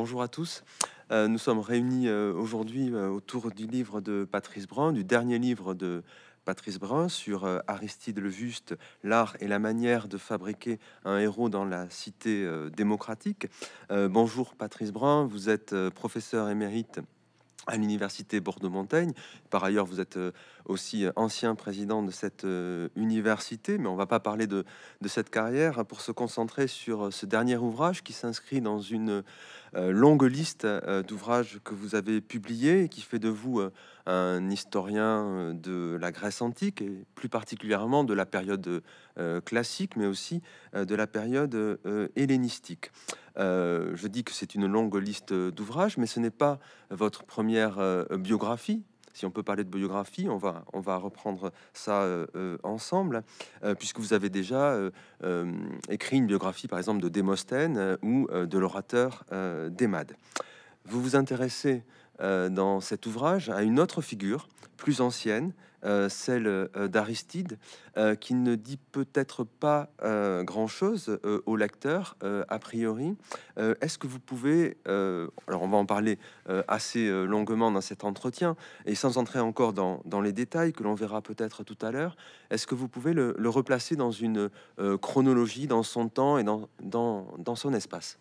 bonjour à tous. Euh, nous sommes réunis euh, aujourd'hui euh, autour du livre de Patrice Brun, du dernier livre de Patrice Brun sur Aristide le Juste, l'art et la manière de fabriquer un héros dans la cité démocratique. bonjour Patrice Brun, vous êtes professeur émérite à l'université Bordeaux-Montaigne. Par ailleurs, vous êtes aussi ancien président de cette université, mais on va pas parler de cette carrière pour se concentrer sur ce dernier ouvrage qui s'inscrit dans une euh, longue liste euh, d'ouvrages que vous avez publiés et qui fait de vous euh, un historien de la Grèce antique et plus particulièrement de la période classique, mais aussi de la période hellénistique. je dis que c'est une longue liste d'ouvrages, mais ce n'est pas votre première biographie si on peut parler de biographie, on va, reprendre ça euh, euh, ensemble, euh, puisque vous avez déjà écrit une biographie, par exemple, de Démosthène ou de l'orateur d'Emade. Vous vous intéressez dans cet ouvrage à une autre figure plus ancienne euh, celle euh, d'Aristide, euh, qui ne dit peut-être pas grand-chose au lecteur, a priori. Est-ce que vous pouvez, alors on va en parler assez longuement dans cet entretien, et sans entrer encore dans, les détails que l'on verra peut-être tout à l'heure, est-ce que vous pouvez le, replacer dans une chronologie, dans son temps et dans son espace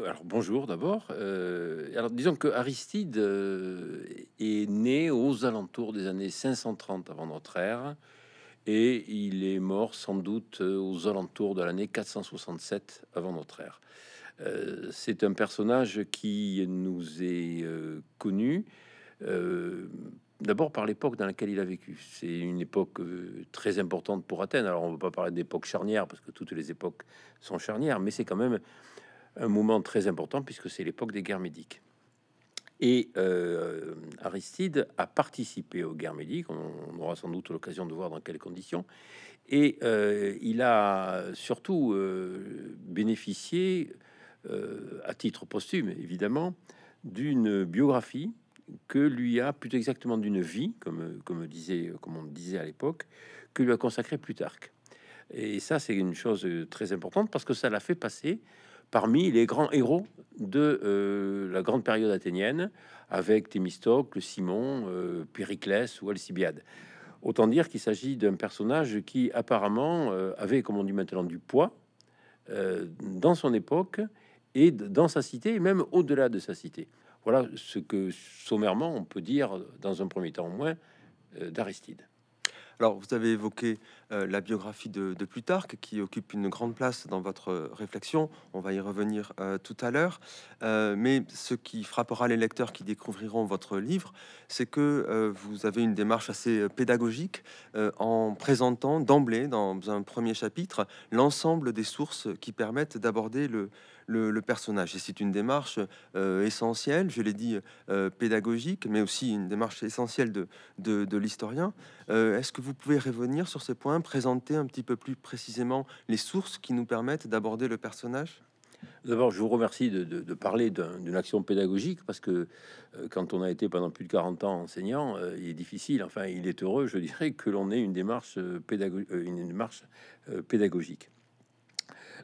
euh, alors bonjour d'abord. Euh, alors disons que Aristide euh, est né aux alentours des années 530 avant notre ère et il est mort sans doute aux alentours de l'année 467 avant notre ère. C'est un personnage qui nous est connu d'abord par l'époque dans laquelle il a vécu. C'est une époque très importante pour Athènes. Alors on ne va pas parler d'époque charnière parce que toutes les époques sont charnières, mais c'est quand même un moment très important puisque c'est l'époque des guerres médiques. Et euh, Aristide a participé aux guerres médiques, on, aura sans doute l'occasion de voir dans quelles conditions, et euh, il a surtout euh, bénéficié, à titre posthume évidemment, d'une biographie que lui a, plutôt exactement d'une vie, comme, comme, disait, comme on disait à l'époque, que lui a consacré Plutarque. Et ça, c'est une chose très importante parce que ça l'a fait passer parmi les grands héros de euh, la grande période athénienne, avec Thémistocle, Simon, euh, Périclès ou Alcibiade. Autant dire qu'il s'agit d'un personnage qui apparemment euh, avait, comme on dit maintenant, du poids dans son époque et dans sa cité, même au-delà de sa cité. Voilà ce que sommairement on peut dire, dans un premier temps au moins, d'Aristide. Alors, vous avez évoqué euh, la biographie de, de, Plutarque, qui occupe une grande place dans votre euh, réflexion. On va y revenir euh, tout à l'heure. mais ce qui frappera les lecteurs qui découvriront votre livre, c'est que vous avez une démarche assez pédagogique en présentant d'emblée, dans un premier chapitre, l'ensemble des sources qui permettent d'aborder le, personnage. Et c'est une démarche essentielle, je l'ai dit, pédagogique, mais aussi une démarche essentielle de, l'historien. Est-ce que vous pouvez revenir sur ce point présenter un petit peu plus précisément les sources qui nous permettent d'aborder le personnage D'abord, je vous remercie de, parler d'une action pédagogique parce que euh, quand on a été pendant plus de 40 ans enseignant, euh, il est difficile, enfin, il est heureux, je dirais, que l'on ait une démarche, euh, une pédagogique.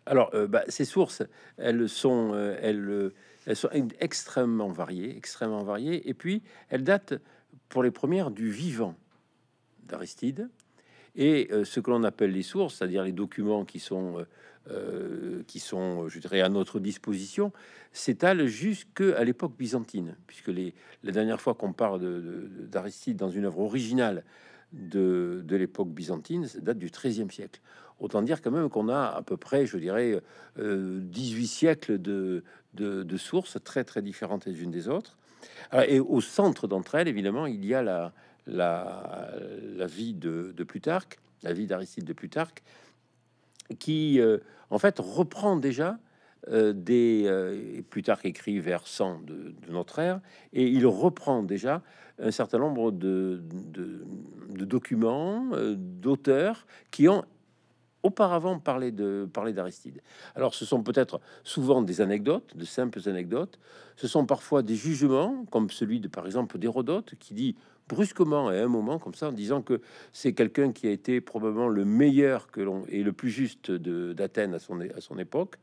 Alors, bah, ces sources, elles sont, elles, sont extrêmement variées, extrêmement variées, et puis elles datent pour les premières du vivant d'Aristide, et euh, ce que l'on appelle les sources, c'est-à-dire les documents qui sont, euh, euh, qui sont, je dirais, à notre disposition, s'étalent jusqu'à l'époque byzantine, puisque les, la dernière fois qu'on parle d'Aristide dans une œuvre originale de, l'époque byzantine, ça date du XIIIe siècle. Autant dire quand même qu'on a à peu près, je dirais, 18 siècles de, sources très très différentes les unes des autres. et au centre d'entre elles, évidemment, il y a la, la, vie de, Plutarque, la vie d'Aristide de Plutarque, qui euh, en fait reprend déjà euh, des euh, Plutarque écrit vers 100 de, notre ère et il reprend déjà un certain nombre de, documents d'auteurs qui ont auparavant parlé de parler d'Aristide. Alors ce sont peut-être souvent des anecdotes, de simples anecdotes, ce sont parfois des jugements comme celui de par exemple d'Hérodote qui dit brusquement à un moment comme ça en disant que c'est quelqu'un qui a été probablement le meilleur que l'on et le plus juste d'Athènes à son, époque.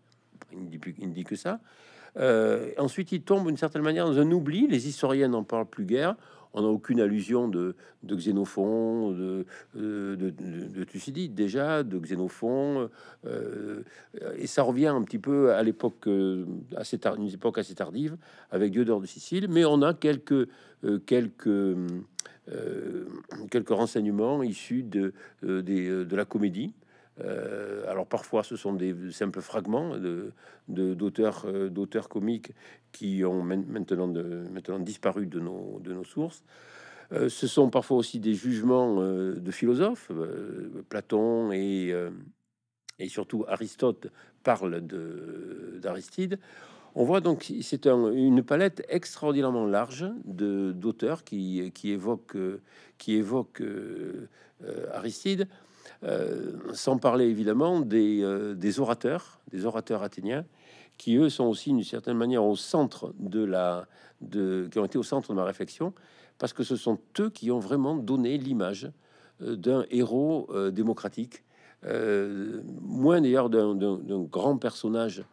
Il ne dit, plus, il dit que ça. Euh, ensuite, il tombe d'une certaine manière dans un oubli. Les historiens n'en parlent plus guère on n'a aucune allusion de, Xénophon, euh, de, de, Thucydide déjà, de Xénophon, euh, et ça revient un petit peu à l'époque euh, assez une époque assez tardive avec Diodore de Sicile, mais on a quelques quelques quelques renseignements issus de, de la comédie euh, alors parfois, ce sont des simples fragments de, euh, d'auteurs, comiques qui ont maintenant, disparu de nos, sources. Euh, ce sont parfois aussi des jugements de philosophes. Platon et, surtout Aristote parlent d'Aristide. On voit donc c'est une palette extraordinairement large d'auteurs qui évoquent Aristide. Euh, sans parler évidemment euh, des, orateurs, des orateurs athéniens, qui eux sont aussi d'une certaine manière au centre de la, qui ont été au centre de ma réflexion, parce que ce sont eux qui ont vraiment donné l'image euh, d'un héros démocratique, moins d'ailleurs d'un grand personnage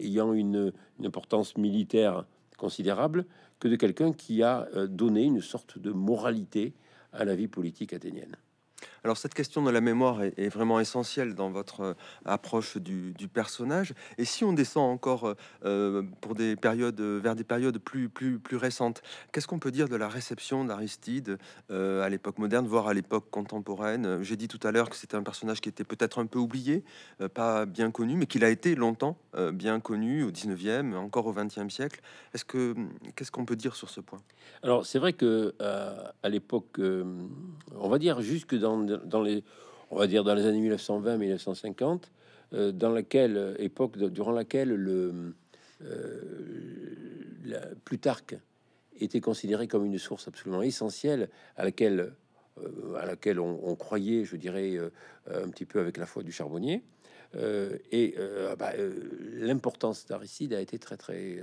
ayant une, importance militaire considérable que de quelqu'un qui a donné une sorte de moralité à la vie politique athénienne. Alors cette question de la mémoire est, vraiment essentielle dans votre euh, approche du, personnage. Et si on descend encore euh, euh, pour des périodes, vers des périodes plus, plus, plus récentes, qu'est-ce qu'on peut dire de la réception d'Aristide à l'époque moderne, voire à l'époque contemporaine J'ai dit tout à l'heure que c'était un personnage qui était peut-être un peu oublié, pas bien connu, mais qu'il a été longtemps bien connu au 19e, encore au 20e siècle. Est-ce que hmm, qu'est-ce qu'on peut dire sur ce point Alors c'est vrai que à l'époque, on va dire jusque dans dans les, on va dire dans les années 1920-1950, euh, dans laquelle euh, époque durant laquelle le euh, Plutarque était considéré comme une source absolument essentielle à laquelle à laquelle on croyait, je dirais, un petit peu avec la foi du charbonnier. Euh, et euh, bah, euh, l'importance d'Aristide a été très très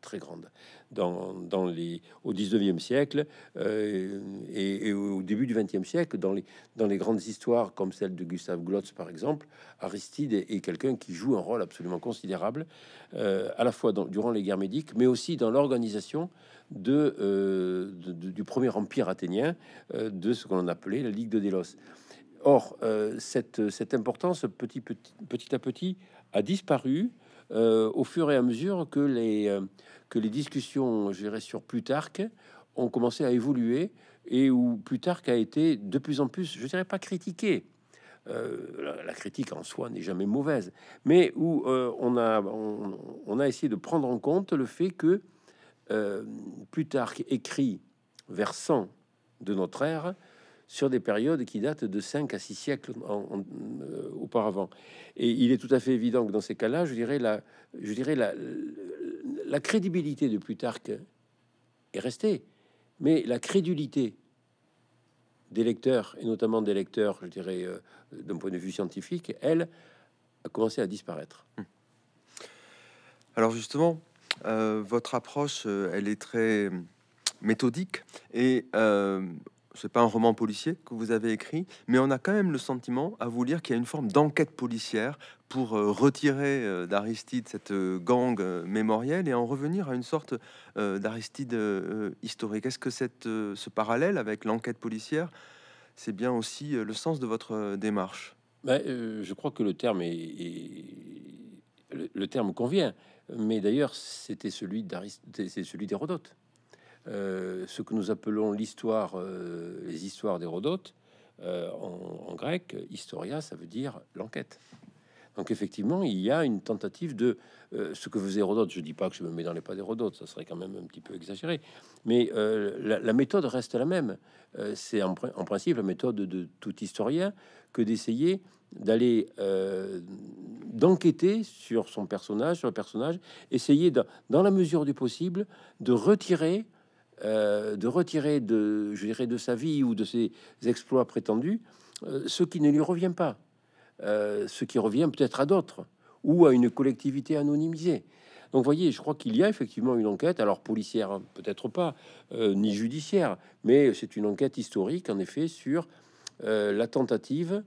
très grande dans, les au 19e siècle et, au début du 20e siècle dans les dans les grandes histoires comme celle de Gustave Glotz par exemple, Aristide est, quelqu'un qui joue un rôle absolument considérable à la fois dans, durant les guerres médiques mais aussi dans l'organisation de, de, du premier empire athénien de ce qu'on appelait la Ligue de Délos or, euh, cette, cette, importance, petit, petit, petit, à petit, a disparu euh, au fur et à mesure que les, euh, que les discussions, je sur Plutarque ont commencé à évoluer et où Plutarque a été de plus en plus, je dirais pas critiqué, la, critique en soi n'est jamais mauvaise, mais où on, a, on, a essayé de prendre en compte le fait que Plutarque écrit vers 100 de notre ère sur des périodes qui datent de 5 à 6 siècles euh, auparavant. Et il est tout à fait évident que dans ces cas-là, je dirais, la, je dirais la, la crédibilité de Plutarque est restée, mais la crédulité des lecteurs, et notamment des lecteurs, je dirais, euh, d'un point de vue scientifique, elle a commencé à disparaître. Hmm. Alors justement, euh, votre approche, elle est très méthodique et c'est pas un roman policier que vous avez écrit, mais on a quand même le sentiment à vous lire qu'il y a une forme d'enquête policière pour euh, retirer euh, d'Aristide cette euh, gang mémorielle et en revenir à une sorte d'Aristide historique. Est-ce que cette, ce parallèle avec l'enquête policière, c'est bien aussi le sens de votre démarche ben, Je crois que le terme est, Le, terme convient, mais d'ailleurs c'était celui d'Aristide, c'est celui d'Hérodote. Euh, ce que nous appelons l'histoire, euh, les histoires d'Hérodote, euh, en, grec, historia, ça veut dire l'enquête. Donc effectivement, il y a une tentative de ce que faisait Hérodote. Je dis pas que je me mets dans les pas d'Hérodote, ça serait quand même un petit peu exagéré. Mais la, méthode reste la même. C'est en, principe la méthode de tout historien que d'essayer d'aller d'enquêter sur son personnage, sur le personnage, essayer dans la mesure du possible de retirer euh, de retirer de, je de sa vie ou de ses exploits prétendus euh, ce qui ne lui revient pas, euh, ce qui revient peut-être à d'autres ou à une collectivité anonymisée. Donc, voyez, je crois qu'il y a effectivement une enquête, alors policière hein, peut-être pas, ni judiciaire, mais c'est une enquête historique en effet sur la tentative,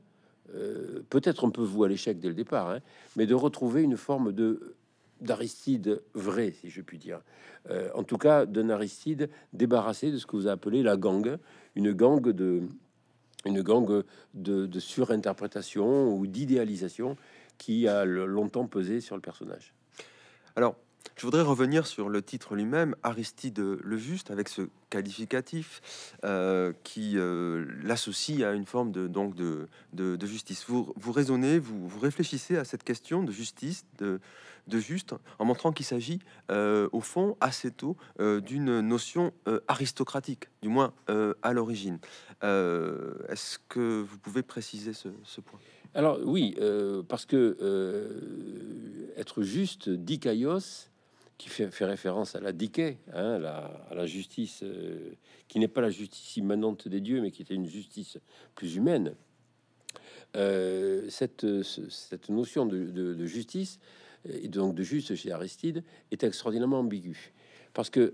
peut-être un peu vous à l'échec dès le départ, hein, mais de retrouver une forme de d'Aristide vrai, si je puis dire. Euh, en tout cas, d'un Aristide débarrassé de ce que vous appelez la gangue, une gangue de une gangue de, de surinterprétation ou d'idéalisation qui a longtemps pesé sur le personnage. Alors, je voudrais revenir sur le titre lui-même, Aristide le Juste, avec ce qualificatif euh, qui euh, l'associe à une forme de, donc de, de, justice. Vous, vous raisonnez, vous, réfléchissez à cette question de justice, de, de juste, en montrant qu'il s'agit euh, au fond assez tôt d'une notion aristocratique, du moins à l'origine. Est-ce que vous pouvez préciser ce, ce point alors oui, parce que être juste, dit qui fait, référence à la diquet, hein, à la justice euh, qui n'est pas la justice immanente des dieux, mais qui était une justice plus humaine. Euh, cette, cette, notion de, justice euh, et donc de juste chez Aristide est extraordinairement ambiguë parce que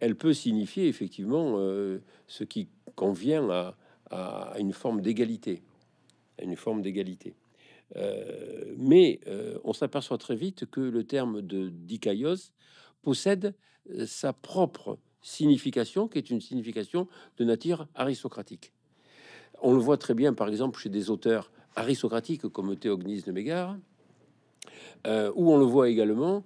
elle peut signifier effectivement ce qui convient à, à une forme d'égalité, à une forme d'égalité. Euh, mais euh, on s'aperçoit très vite que le terme de dikaios possède euh, sa propre signification, qui est une signification de nature aristocratique. On le voit très bien, par exemple, chez des auteurs aristocratiques comme Théognis de Mégare, euh, où on le voit également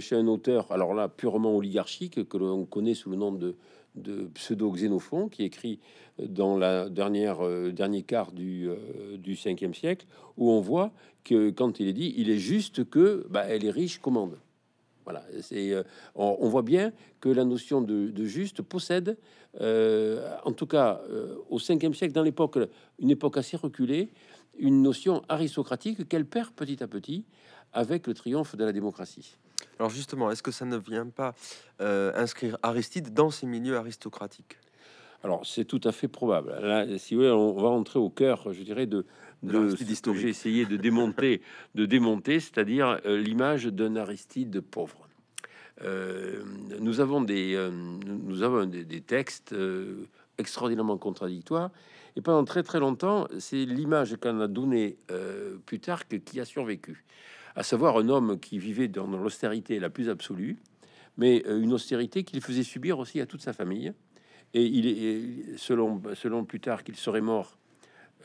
chez un auteur, alors là, purement oligarchique, que l'on connaît sous le nom de de pseudo-Xénophon qui écrit dans la dernière euh, dernier quart du, euh, du 5e siècle, où on voit que quand il est dit, il est juste que bah, elle est riche commande. Voilà, c'est euh, on, voit bien que la notion de, de juste possède, en tout cas au 5e siècle, dans l'époque, une époque assez reculée, une notion aristocratique qu'elle perd petit à petit avec le triomphe de la démocratie. Alors justement, est-ce que ça ne vient pas euh, inscrire Aristide dans ces milieux aristocratiques alors, c'est tout à fait probable. Là, si on va entrer au cœur, je dirais, de, de que j'ai essayé de démonter, de démonter, c'est-à-dire euh, l'image d'un Aristide pauvre. Euh, nous avons des, textes extraordinairement contradictoires, et pendant très très longtemps, c'est l'image qu'on a donnée Plutarque qui a survécu à savoir un homme qui vivait dans l'austérité la plus absolue, mais euh, une austérité qu'il faisait subir aussi à toute sa famille. Et il est, selon, selon plus tard qu'il serait mort,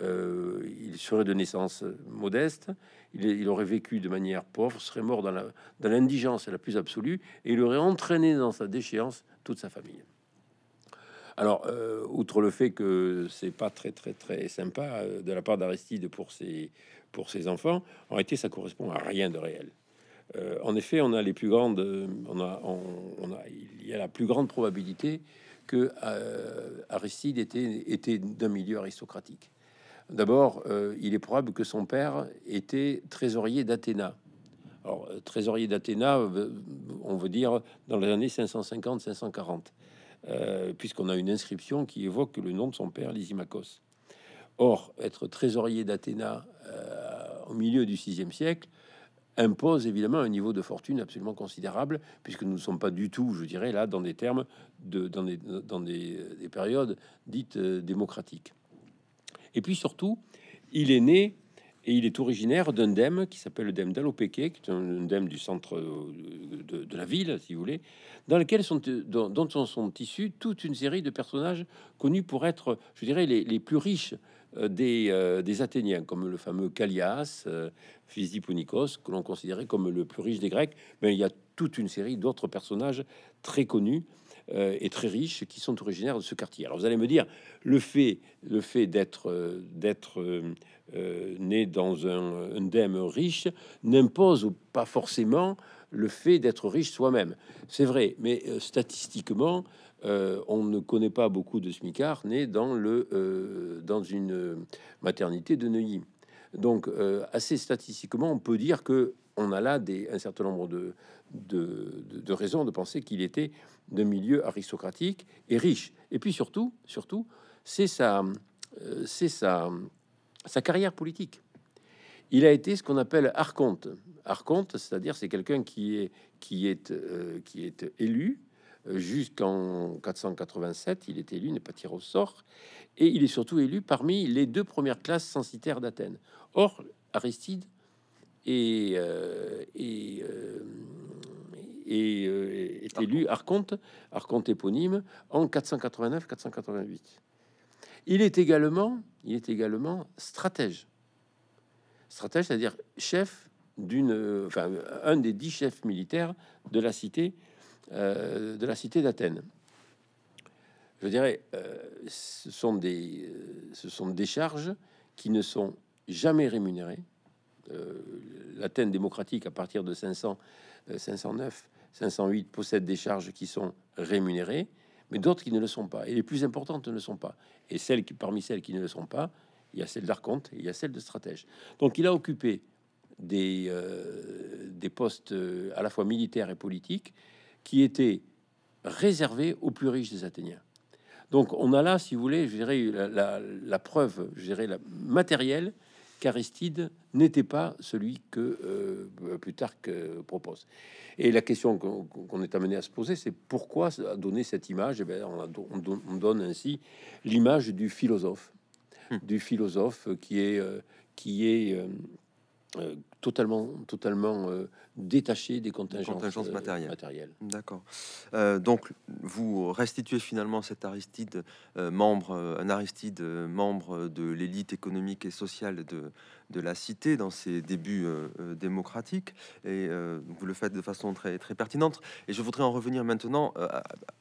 euh, il serait de naissance modeste, il, aurait vécu de manière pauvre, serait mort dans l'indigence la, la plus absolue, et il aurait entraîné dans sa déchéance toute sa famille. Alors, euh, outre le fait que c'est pas très très très sympa de la part d'Aristide pour ses pour ses enfants, en été ça correspond à rien de réel. Euh, en effet, on a les plus grandes, on a, on, il y a la plus grande probabilité que euh, Aristide était, était d'un milieu aristocratique. D'abord, euh, il est probable que son père était trésorier d'Athéna. Alors, trésorier d'Athéna, on veut dire dans les années 550-540, puisqu'on a une inscription qui évoque le nom de son père, Lysimachos. Or, être trésorier d'Athéna euh, au milieu du VIe siècle, impose évidemment un niveau de fortune absolument considérable, puisque nous ne sommes pas du tout, je dirais, là, dans des termes, de, dans, des, dans des, périodes dites euh, démocratiques. Et puis surtout, il est né et il est originaire d'un dème qui s'appelle le dème d'Alopéqué, qui est un du centre euh, de, la ville, si vous voulez, dans lequel sont, dont, sont, issus toute une série de personnages connus pour être, je dirais, les plus riches euh, euh, des, Athéniens, comme le fameux Callias, d'hipponicos euh, que l'on considérait comme le plus riche des Grecs. Mais il y a toute une série d'autres personnages très connus et très riches qui sont originaires de ce quartier. Alors vous allez me dire, le fait, le fait d'être d'être né dans un, dème riche n'impose pas forcément le fait d'être riche soi-même. C'est vrai, mais statistiquement, euh, on ne connaît pas beaucoup de Smicard, nés dans, le, euh, dans une maternité de Neuilly. Donc, euh, assez statistiquement, on peut dire que on a là un certain nombre de, raisons de penser qu'il était de milieu aristocratique et riche. Et puis surtout, surtout, c'est sa, c'est sa, sa carrière politique. Il a été ce qu'on appelle archonte. Archonte, c'est-à-dire c'est quelqu'un qui est, qui, est, qui est élu jusqu'en 487. Il est élu, n'est pas tiré au sort, et il est surtout élu parmi les deux premières classes censitaires d'Athènes. Or, Aristide est euh, euh, euh, élu archonte, archonte éponyme, en 489-488. Il est également, il est également stratège. Stratège, c'est-à-dire chef d'une, enfin, un des dix chefs militaires de la cité euh, de la cité d'Athènes. Je dirais, euh, ce, sont des, euh, ce sont des charges qui ne sont jamais rémunérées. L'Athènes démocratique, à partir de 500, 509, 508, possède des charges qui sont rémunérées, mais d'autres qui ne le sont pas. Et les plus importantes ne le sont pas. Et celles qui, parmi celles qui ne le sont pas, il y a celle d'Arconte il y a celle de stratège. Donc il a occupé des, des postes à la fois militaires et politiques qui était réservé aux plus riches des Athéniens. Donc on a là, si vous voulez, je la, la, preuve, je la matérielle qu'Aristide n'était pas celui que euh, plus Plutarque propose. Et la question qu'on est amené à se poser, c'est pourquoi donner cette image eh on, donne ainsi l'image du philosophe, hum. du philosophe qui est, euh, qui est euh, totalement, totalement euh, détaché des contingences, euh, matérielles. D'accord. Euh, donc, vous restituez finalement cet Aristide, membre, un Aristide membre de l'élite économique et sociale de, de la cité dans ses débuts démocratiques, et vous le faites de façon très, très pertinente. Et je voudrais en revenir maintenant,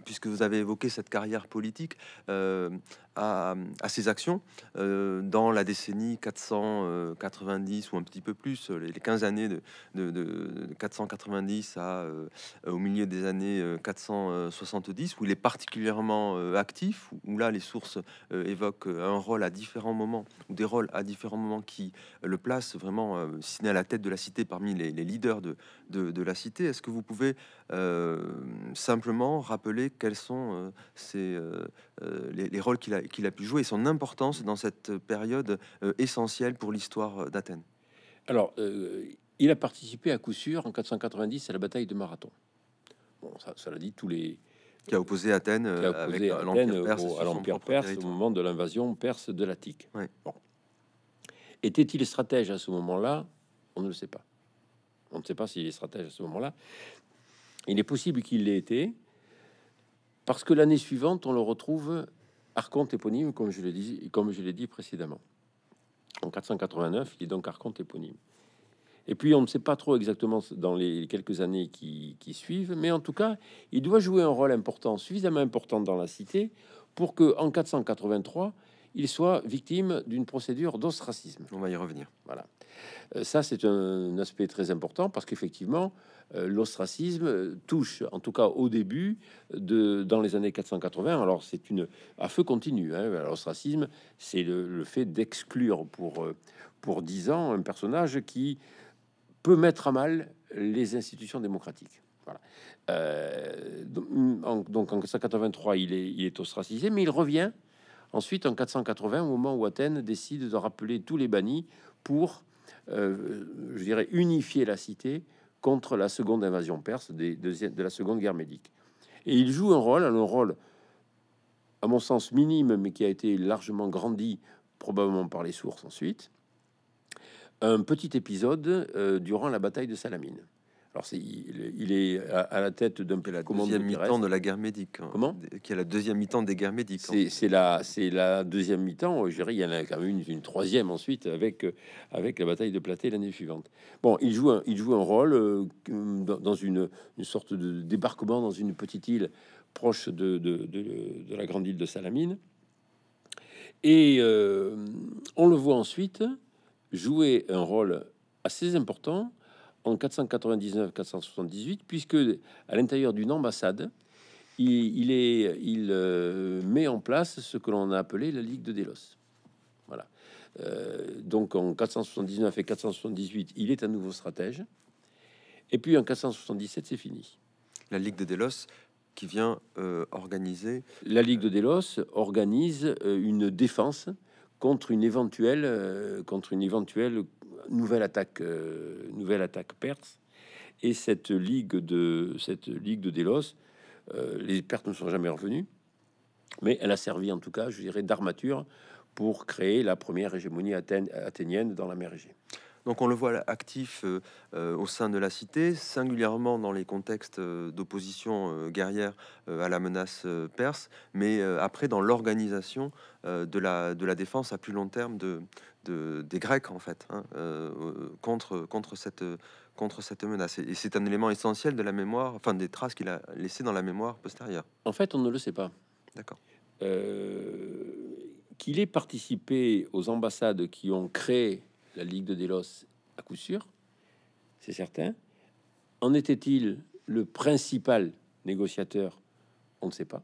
puisque vous avez évoqué cette carrière politique, à, ses actions. Euh, dans la décennie 490 ou un petit peu plus, les, 15 années de, 490 à, euh, au milieu des années 470, euh, où il est particulièrement actif, où, là les sources évoquent un rôle à différents moments, ou des rôles à différents moments qui le placent vraiment, si n'est à la tête de la cité, parmi les, leaders de, de, la cité. Est-ce que vous pouvez simplement rappeler quels sont ces, les, les rôles qu'il a qu'il a pu jouer son importance dans cette période euh, essentielle pour l'histoire euh, d'Athènes Alors, euh, il a participé à coup sûr en 490 à la bataille de Marathon. Bon, ça, ça l'a dit tous les, qui a opposé Athènes l'Empire perse, à l'Empire perse au moment de l'invasion perse de l'Attique. Était-il stratège à ce moment-là On ne le sait pas. On ne sait pas s'il est stratège à ce moment-là. Il est possible qu'il l'ait été, parce que l'année suivante, on le retrouve archonte éponyme, comme je l'ai dit, comme je l'ai dit précédemment. En 489, il est donc archonte éponyme. Et puis on ne sait pas trop exactement dans les quelques années qui, suivent, mais en tout cas, il doit jouer un rôle important, suffisamment important dans la cité, pour que en 483, il soit victime d'une procédure d'ostracisme. On va y revenir. Voilà. Euh, ça, c'est un aspect très important parce qu'effectivement, euh, l'ostracisme touche, en tout cas au début, de, dans les années 480, alors c'est une à feu continu. Hein. l'ostracisme, c'est le, fait d'exclure pour, euh, pour 10 ans un personnage qui peut mettre à mal les institutions démocratiques. Euh, mm, donc, en 483, il est, ostracisé, mais il revient ensuite en 480 au moment où Athènes décide de rappeler tous les bannis pour, je dirais, unifier la cité contre la seconde invasion perse de la seconde guerre médique. Et il joue un rôle, un rôle, à mon sens, minime, mais qui a été largement grandi, probablement par les sources ensuite, un petit épisode euh, durant la bataille de Salamine. Alors, il, est à, la tête d'un la deuxième de la guerre médique. Hein. Comment Qui est la deuxième mi-temps des guerres médiques. Hein. C'est la, la deuxième mi-temps. Euh, je il y en a une, une, troisième ensuite avec, euh, avec la bataille de Platé l'année suivante. Bon, il joue un, il joue un rôle euh, dans une, sorte de débarquement dans une petite île proche de, la grande île de Salamine. Et on le voit ensuite jouer un rôle assez important en 499-478, puisque à l'intérieur d'une ambassade, il, est, il euh, met en place ce que l'on a appelé la Ligue de Délos. Voilà. Euh, donc en 479 et 478, il est un nouveau stratège. Et puis en 477, c'est fini. La Ligue de Délos qui vient euh, organiser. La Ligue de Délos organise une défense contre une éventuelle, contre une éventuelle nouvelle attaque, euh, nouvelle attaque perse. Et cette ligue de cette ligue de Délos, euh, les pertes ne sont jamais revenus. mais elle a servi en tout cas, je dirais, d'armature pour créer la première hégémonie athénienne dans la mer Égée. Donc on le voit actif euh, au sein de la cité, singulièrement dans les contextes d'opposition guerrière à la menace perse, mais après dans l'organisation de, la, de la défense à plus long terme de, des Grecs en fait hein, euh, euh, contre contre cette contre cette menace. Et c'est un élément essentiel de la mémoire, enfin des traces qu'il a laissées dans la mémoire postérieure. En fait, on ne le sait pas. D'accord. Euh, qu'il ait participé aux ambassades qui ont créé la Ligue de Délos à coup sûr, c'est certain. En était-il le principal négociateur On ne sait pas.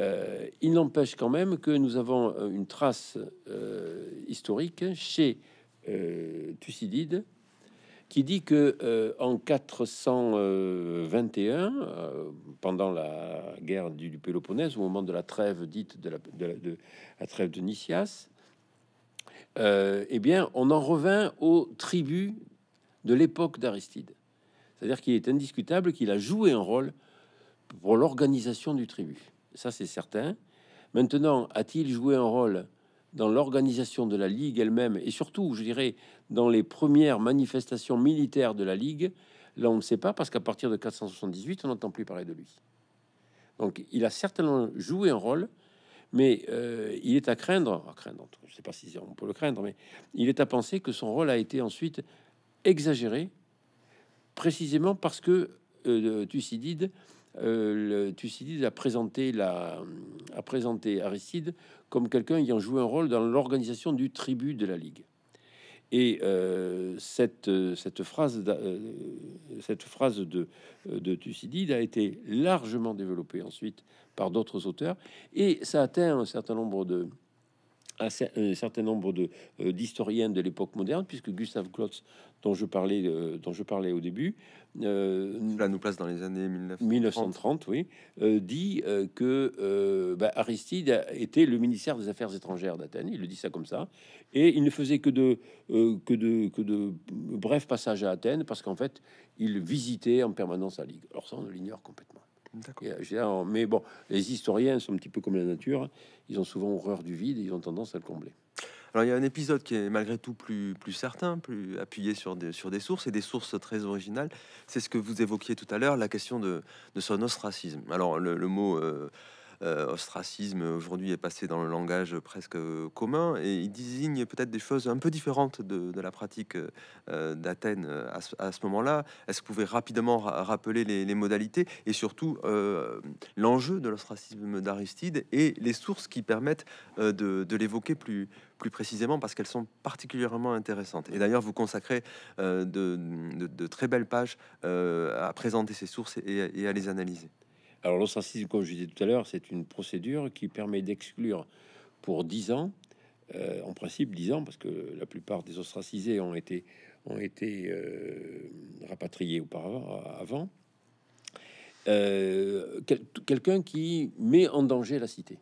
Euh, il n'empêche quand même que nous avons euh, une trace euh, historique chez Thucydide qui dit que en 421, pendant la guerre du, Péloponnèse, au moment de la trêve dite de la, de la, trêve de Nicias, eh bien, on en revint aux tribus de l'époque d'Aristide. C'est-à-dire qu'il est indiscutable qu'il a joué un rôle pour l'organisation du tribut ça c'est certain. Maintenant, a-t-il joué un rôle dans l'organisation de la Ligue elle-même et surtout, je dirais, dans les premières manifestations militaires de la Ligue Là, on ne sait pas parce qu'à partir de 478, on n'entend plus parler de lui. Donc, il a certainement joué un rôle, mais euh, il est à craindre, à craindre, je ne sais pas si on peut le craindre, mais il est à penser que son rôle a été ensuite exagéré, précisément parce que euh, Thucydide euh, le Thucydide a présenté, la, a Aristide comme quelqu'un ayant joué un rôle dans l'organisation du tribut de la Ligue. Et euh, cette, phrase, euh, cette phrase de, de, Thucydide a été largement développée ensuite par d'autres auteurs, et ça atteint un certain nombre de, un certain nombre de euh, d'historiens de l'époque moderne, puisque Gustave Klotz, dont je parlais, euh, dont je parlais au début, euh, là nous place dans les années 1930, oui, dit que bah, Aristide était le ministère des Affaires étrangères d'Athènes. Il le dit ça comme ça, et il ne faisait que de que de que de brefs passages à Athènes, parce qu'en fait, il visitait en permanence la Ligue. Alors ça, on l'ignore complètement. Euh, mais bon, les historiens sont un petit peu comme la nature, ils ont souvent horreur du vide et ils ont tendance à le combler. Alors il y a un épisode qui est malgré tout plus, plus certain, plus appuyé sur des, sur des sources et des sources très originales. C'est ce que vous évoquiez tout à l'heure, la question de, de son ostracisme. Alors le, mot... Euh, euh, ostracisme aujourd'hui est passé dans le langage presque commun et il désigne peut-être des choses un peu différentes de, la pratique euh, d'Athènes euh, à ce, moment-là. Est-ce que vous pouvez rapidement rappeler les, modalités et surtout l'enjeu de l'ostracisme d'Aristide et les sources qui permettent de, l'évoquer plus, précisément parce qu'elles sont particulièrement intéressantes. Et d'ailleurs, vous consacrez de, très belles pages à présenter ces sources et à les analyser. Alors l'ostracisme, comme je disais tout à l'heure, c'est une procédure qui permet d'exclure pour dix ans, euh, en principe dix ans, parce que la plupart des ostracisés ont été, ont été euh, rapatriés auparavant, avant, euh, quelqu'un qui met en danger la cité.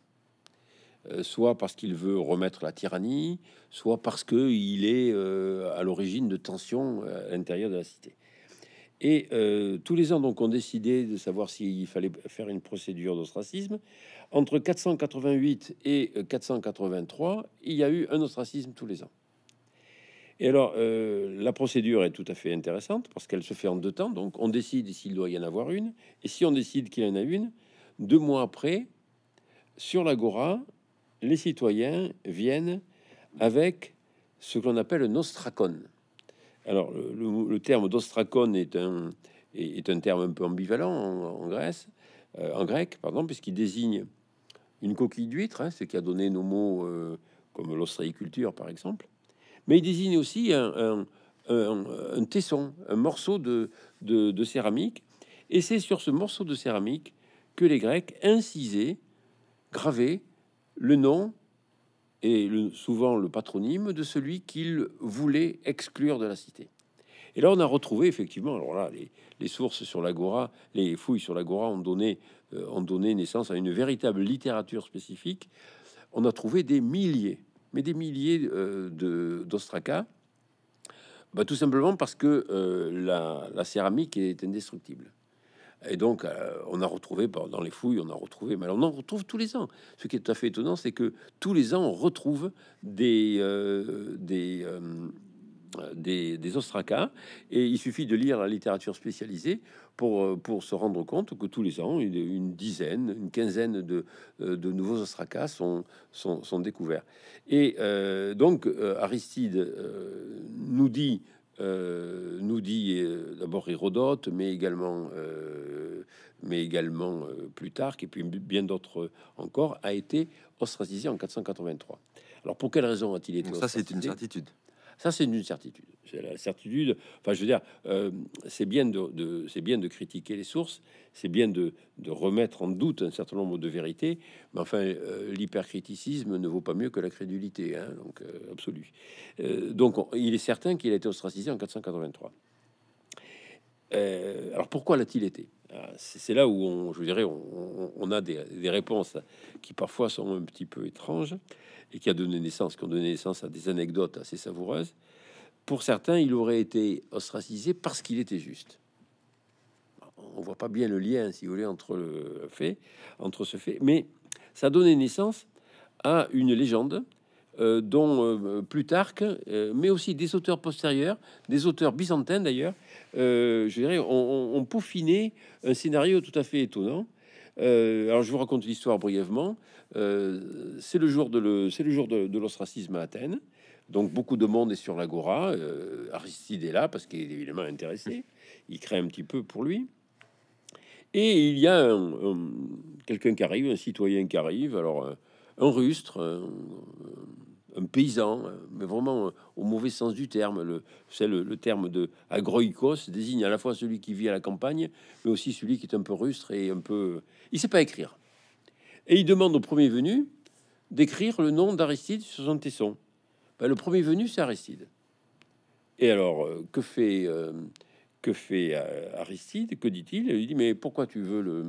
Soit parce qu'il veut remettre la tyrannie, soit parce qu'il est à l'origine de tensions à l'intérieur de la cité. Et euh, tous les ans, donc, on décidait de savoir s'il fallait faire une procédure d'ostracisme. Entre 488 et 483, euh, il y a eu un ostracisme tous les ans. Et alors, euh, la procédure est tout à fait intéressante parce qu'elle se fait en deux temps. Donc, on décide s'il doit y en avoir une. Et si on décide qu'il y en a une, deux mois après, sur l'Agora, les citoyens viennent avec ce qu'on appelle un ostracon. Alors, le, terme d'ostracon est un, est, un terme un peu ambivalent en, Grèce, euh, en grec, pardon, puisqu'il désigne une coquille d'huître, hein, ce qui a donné nos mots euh, comme l'ostréiculture, par exemple, mais il désigne aussi un, un, un, tesson, un morceau de, de céramique, et c'est sur ce morceau de céramique que les Grecs incisaient, gravaient le nom et souvent le patronyme de celui qu'il voulait exclure de la cité. Et là, on a retrouvé effectivement, alors là, les, sources sur l'Agora, les fouilles sur l'Agora ont donné, euh, donné naissance à une véritable littérature spécifique. On a trouvé des milliers, mais des milliers euh, de d'ostracas, bah, tout simplement parce que euh, la céramique est indestructible. Et donc, euh, on a retrouvé dans les fouilles, on a retrouvé, mais on en retrouve tous les ans. Ce qui est tout à fait étonnant, c'est que tous les ans, on retrouve des, euh, euh, des, des, ostracas. Et il suffit de lire la littérature spécialisée pour, pour se rendre compte que tous les ans, une, dizaine, une quinzaine de, de nouveaux ostracas sont, sont, sont découverts. Et donc, Aristide nous dit euh, nous dit euh, d'abord Hérodote, mais également, euh, mais également Plutarque, et puis bien d'autres encore, a été ostracisé en 483. Alors pour quelle raison a-t-il été ostracisé Ça, c'est une certitude. Ça, c'est une certitude. C'est la certitude. Enfin, je veux dire, euh, c'est bien de, c'est bien de critiquer les sources, c'est bien de, de, remettre en doute un certain nombre de vérités, mais enfin, euh, l'hypercriticisme ne vaut pas mieux que la crédulité, hein, donc euh, absolue. donc, il est certain qu'il a été ostracisé en 483. alors, pourquoi l'a-t-il été euh, c'est là où on, je dirais, on, a des, des, réponses qui parfois sont un petit peu étranges et qui a donné naissance, qui ont donné naissance à des anecdotes assez savoureuses. Pour certains, il aurait été ostracisé parce qu'il était juste. On voit pas bien le lien, si vous voulez, entre le fait, entre ce fait, mais ça a donné naissance à une légende euh, dont euh, Plutarque, euh, mais aussi des auteurs postérieurs, des auteurs byzantins d'ailleurs, je dirais, ont, ont, peaufiné un scénario tout à fait étonnant. alors je vous raconte l'histoire brièvement. c'est le jour de l'ostracisme à Athènes. Donc beaucoup de monde est sur l'agora. Aristide est là parce qu'il est évidemment intéressé. Il crée un petit peu pour lui. Et il y a quelqu'un qui arrive, un citoyen qui arrive. Alors un rustre, un, paysan, euh, mais vraiment euh, au mauvais sens du terme. Le, c'est le, terme de agroïcos » désigne à la fois celui qui vit à la campagne, mais aussi celui qui est un peu rustre et un peu. Euh, il sait pas écrire. Et il demande au premier venu d'écrire le nom d'Aristide sur son tesson. Ben, le premier venu, c'est Aristide. Et alors, que fait, que fait Aristide Que dit-il Il dit Mais pourquoi tu veux le,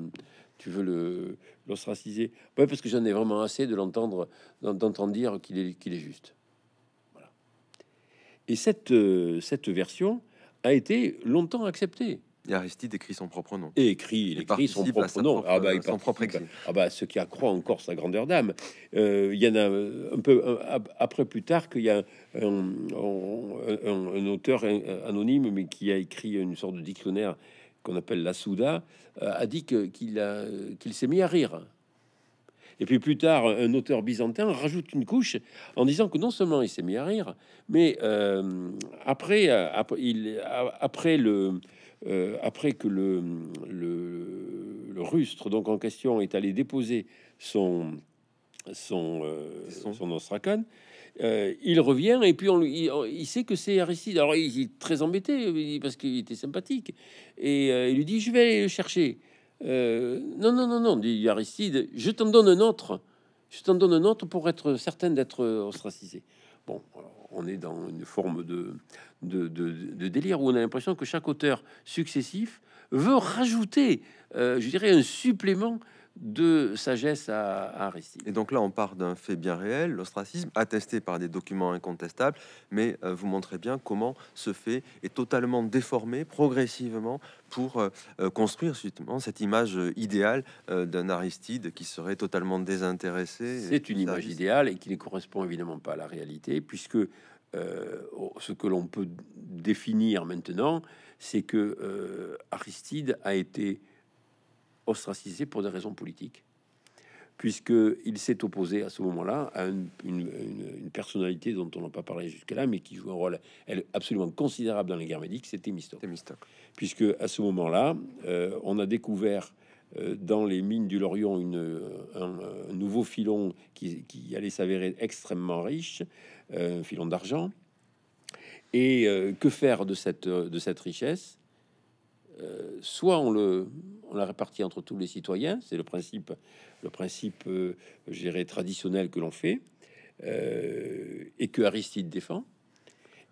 tu veux le l'ostraciser parce que j'en ai vraiment assez de l'entendre, d'entendre dire qu'il est, qu'il est juste. Et cette, euh, cette version a été longtemps acceptée. Aristide écrit son propre nom. Et écrit, il, écrit son propre nom. ah bah, son propre ah bah, ce qui accroît encore sa grandeur d'âme. Euh, il y en a un peu après plus tard qu'il y a un, un auteur anonyme mais qui a écrit une sorte de dictionnaire qu'on appelle la Souda, euh, a dit qu'il a qu'il s'est mis à rire. Et puis plus tard, un auteur byzantin rajoute une couche en disant que non seulement il s'est mis à rire, mais euh, après, euh, après, il, après, le, après que le, le, rustre donc en question est allé déposer son son euh, il revient et puis on, il, sait que c'est Aristide. Alors il, est très embêté parce qu'il était sympathique et euh, il lui dit Je vais aller le chercher. Euh, non, non, non, non, dit Aristide, je t'en donne un autre. Je t'en donne un autre pour être certain d'être ostracisé. Bon, on est dans une forme de, de, de délire où on a l'impression que chaque auteur successif veut rajouter, je dirais, un supplément de sagesse à, Aristide. Et donc là, on part d'un fait bien réel, l'ostracisme, attesté par des documents incontestables, mais euh, vous montrez bien comment ce fait est totalement déformé progressivement pour euh, euh, construire justement cette image idéale d'un Aristide qui serait totalement désintéressé. C'est une image idéale et qui ne correspond évidemment pas à la réalité, puisque oh, ce que l'on peut définir maintenant, c'est que Aristide a été ostracisé pour des raisons politiques, puisqu'il s'est opposé à ce moment-là à une, personnalité dont on n'a pas parlé jusque-là, mais qui joue un rôle absolument considérable dans les guerres médiques, c'était Misto. Puisque à ce moment-là, euh, on a découvert euh, dans les mines du Lorient un, nouveau filon qui, allait s'avérer extrêmement riche, euh, un filon d'argent. Et que faire de de cette richesse euh, soit on le on la répartit entre tous les citoyens, c'est le principe, le principe géré euh, traditionnel que l'on fait euh, et que Aristide défend.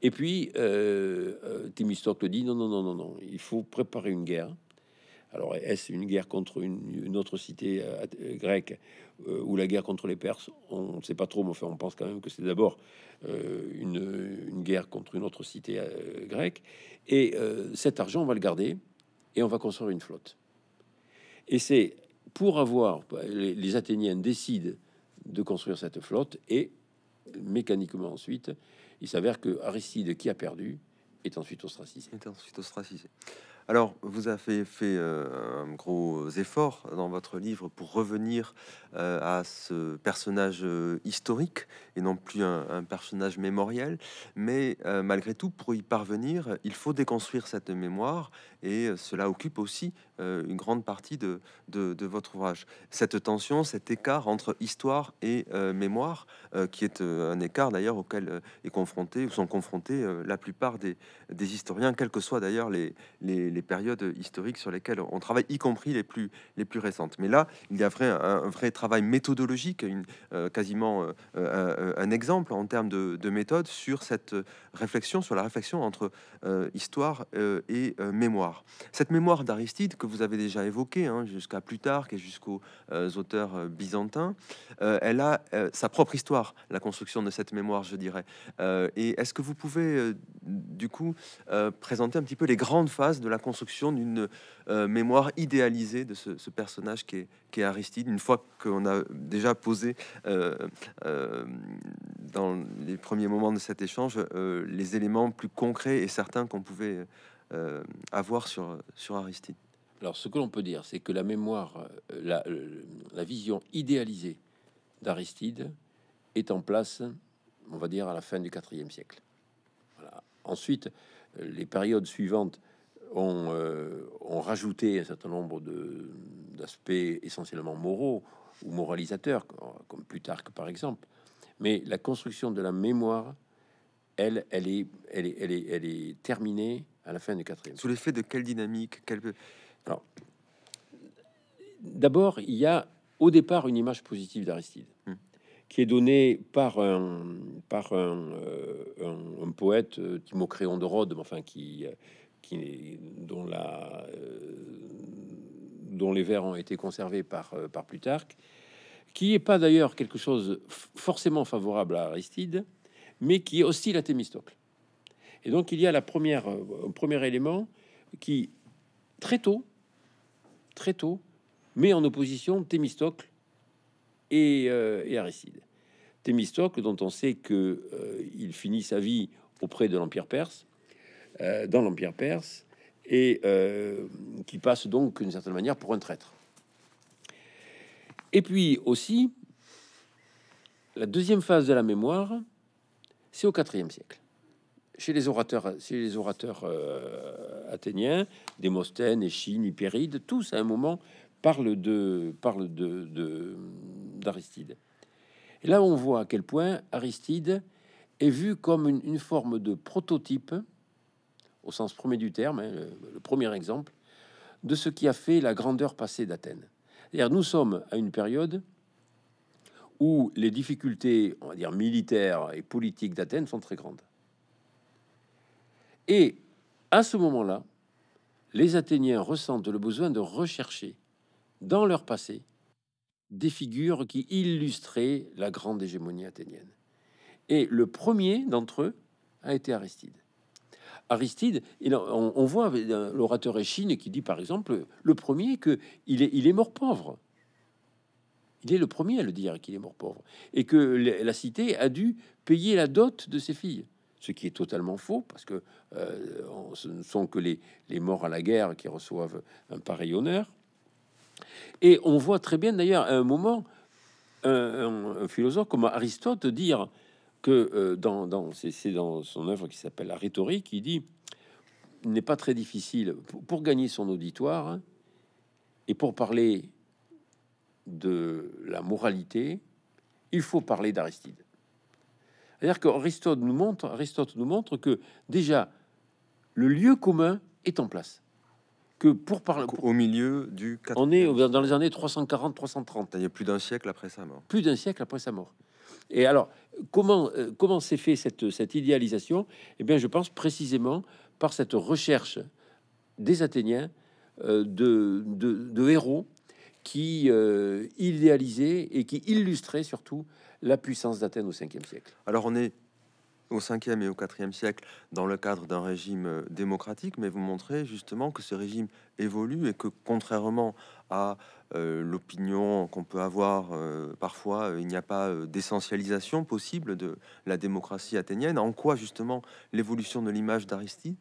Et puis Thémistocle dit non, non, non, non, non, il faut préparer une guerre. Alors, est-ce une guerre contre une, autre cité grecque ou la guerre contre les Perses On ne sait pas trop, mais enfin, on pense quand même que c'est d'abord une, une, guerre contre une autre cité grecque. Et cet argent, on va le garder et on va construire une flotte. Et c'est pour avoir, les, Athéniens décident de construire cette flotte et mécaniquement ensuite, il s'avère que Aristide, qui a perdu, est ensuite ostracisé. Est ensuite ostracisé. Alors, vous avez fait euh, un gros effort dans votre livre pour revenir euh, à ce personnage euh, historique et non plus un personnage mémoriel. Mais malgré tout, pour y parvenir, il faut déconstruire cette mémoire et cela occupe aussi euh, une grande partie de, de, votre ouvrage. Cette tension, cet écart entre histoire et euh, mémoire, euh, qui est un écart d'ailleurs auquel est confronté ou sont confrontés la plupart des, des, historiens, quelles que soient d'ailleurs les, les, périodes historiques sur lesquelles on travaille, y compris les plus, les plus récentes. Mais là, il y a vrai, un, vrai travail méthodologique, une, quasiment un, exemple en termes de, de, méthode sur cette réflexion, sur la réflexion entre histoire et mémoire. Cette mémoire d'Aristide que vous avez déjà évoqué, hein, jusqu'à Plutarque et jusqu'aux euh, auteurs euh, byzantins. Euh, elle a sa propre histoire, la construction de cette mémoire, je dirais. et est-ce que vous pouvez, du coup, présenter un petit peu les grandes phases de la construction d'une mémoire idéalisée de ce, personnage qui est, Aristide, une fois qu'on a déjà posé dans les premiers moments de cet échange les éléments plus concrets et certains qu'on pouvait avoir sur Aristide alors, ce que l'on peut dire, c'est que la mémoire, euh, euh, la, vision idéalisée d'Aristide est en place, on va dire, à la fin du IVe siècle. Ensuite, les périodes suivantes ont, euh, rajouté un certain nombre d'aspects essentiellement moraux ou moralisateurs, comme Plutarque par exemple. Mais la construction de la mémoire, elle, elle est, elle est, elle est, terminée à la fin du IVe. Sous l'effet de quelle dynamique quelle... D'abord, il y a au départ une image positive d'Aristide hmm. qui est donnée par un, par un, euh, poète, euh, Timocréon de Rhodes, enfin qui, euh, qui dont la dont les vers ont été conservés par, par Plutarque, qui n'est pas d'ailleurs quelque chose forcément favorable à Aristide, mais qui est hostile à Thémistocle. Et donc il y a la première, premier élément qui, très tôt, très tôt, met en opposition Thémistocle euh, et, Aristide. Thémistocle, dont on sait que euh, il finit sa vie auprès de l'Empire perse, euh, dans l'Empire perse, et qui passe donc d'une certaine manière pour un traître. Et puis aussi, la deuxième phase de la mémoire, c'est au IVe siècle chez les orateurs, chez les orateurs euh, athéniens, Démosthène, Échine, Hyperide, tous à un moment parlent de parlent de d'Aristide. Et là, on voit à quel point Aristide est vu comme une, forme de prototype, au sens premier du terme, hein, le, premier exemple, de ce qui a fait la grandeur passée d'Athènes. nous sommes à une période où les difficultés, on va dire, militaires et politiques d'Athènes sont très grandes. Et à ce moment-là, les Athéniens ressentent le besoin de rechercher dans leur passé des figures qui illustraient la grande hégémonie athénienne. Et le premier d'entre eux a été Aristide. Aristide, on, voit euh, l'orateur Échine qui dit par exemple le premier que il est, il est mort pauvre. Il est le premier à le dire qu'il est mort pauvre et que la cité a dû payer la dot de ses filles ce qui est totalement faux, parce que euh, ce ne sont que les, les morts à la guerre qui reçoivent un pareil honneur. Et on voit très bien d'ailleurs à un moment un, philosophe comme Aristote dire que euh, dans, dans c'est dans son œuvre qui s'appelle La rhétorique, il dit n'est pas très difficile pour, gagner son auditoire et pour parler de la moralité, il faut parler d'Aristide. C'est-à-dire qu'Aristote nous montre, Aristote nous montre que déjà le lieu commun est en place. Que pour parler au milieu du 4... on est dans les années 340 330 il y a plus d'un siècle après sa mort plus d'un siècle après sa mort et alors comment euh, comment s'est fait cette cette idéalisation Eh bien je pense précisément par cette recherche des Athéniens euh, de, de, héros qui idéalisait euh, idéalisaient et qui illustraient surtout la puissance d'Athènes au 5e siècle. Alors on est au 5e et au 4e siècle dans le cadre d'un régime euh, démocratique, mais vous montrez justement que ce régime évolue et que contrairement à euh, l'opinion qu'on peut avoir euh, parfois, il n'y a pas d'essentialisation possible de la démocratie athénienne. En quoi justement l'évolution de l'image d'Aristide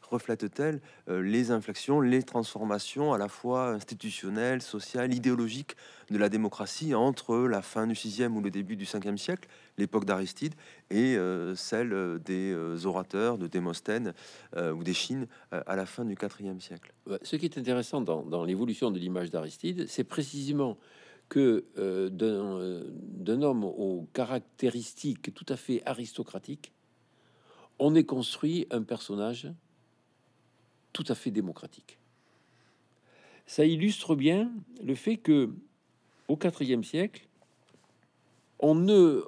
reflète-t-elle euh, les inflexions, les transformations à la fois institutionnelles, sociales, idéologiques de la démocratie entre la fin du 6 ou le début du 5 siècle, l'époque d'Aristide, et euh, celle euh, des orateurs de Démosthène ou des Chines à la fin du 4 siècle Ce qui est intéressant dans, l'évolution de l'image d'Aristide, c'est précisément que d'un homme aux caractéristiques tout à fait aristocratiques, on est construit un personnage tout à fait démocratique. Ça illustre bien le fait que au IVe siècle, on, ne,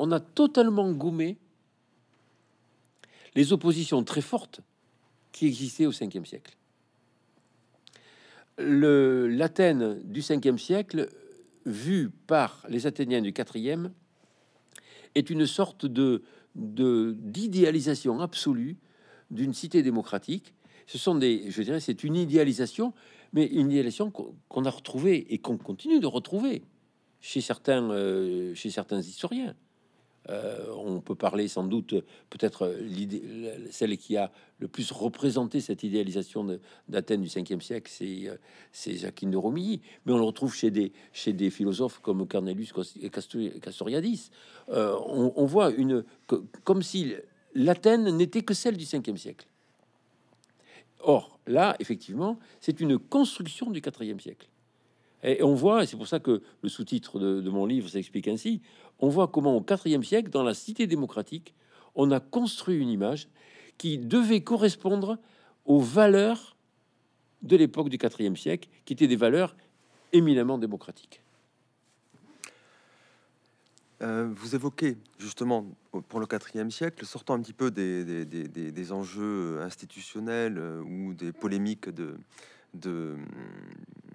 on a totalement gommé les oppositions très fortes qui existaient au cinquième siècle. Le, L'Athènes du 5 siècle, vu par les Athéniens du 4 est une sorte de d'idéalisation absolue d'une cité démocratique. Ce sont des, je dirais, c'est une idéalisation, mais une idéalisation qu'on a retrouvée et qu'on continue de retrouver chez certains, euh, chez certains historiens. Euh, on peut parler sans doute, peut-être celle qui a le plus représenté cette idéalisation d'Athènes du 5e siècle, euh, c'est Jacqueline de Romilly. Mais on le retrouve chez des, chez des philosophes comme Cornelius Castoriadis. Euh, on, voit une comme si l'Athènes n'était que celle du 5e siècle. Or, là, effectivement, c'est une construction du 4e siècle. Et on voit, et c'est pour ça que le sous-titre de, mon livre s'explique ainsi, on voit comment au IVe siècle, dans la cité démocratique, on a construit une image qui devait correspondre aux valeurs de l'époque du IVe siècle, qui étaient des valeurs éminemment démocratiques. Euh, vous évoquez justement pour le IVe siècle, sortant un petit peu des, enjeux institutionnels euh, ou des polémiques de,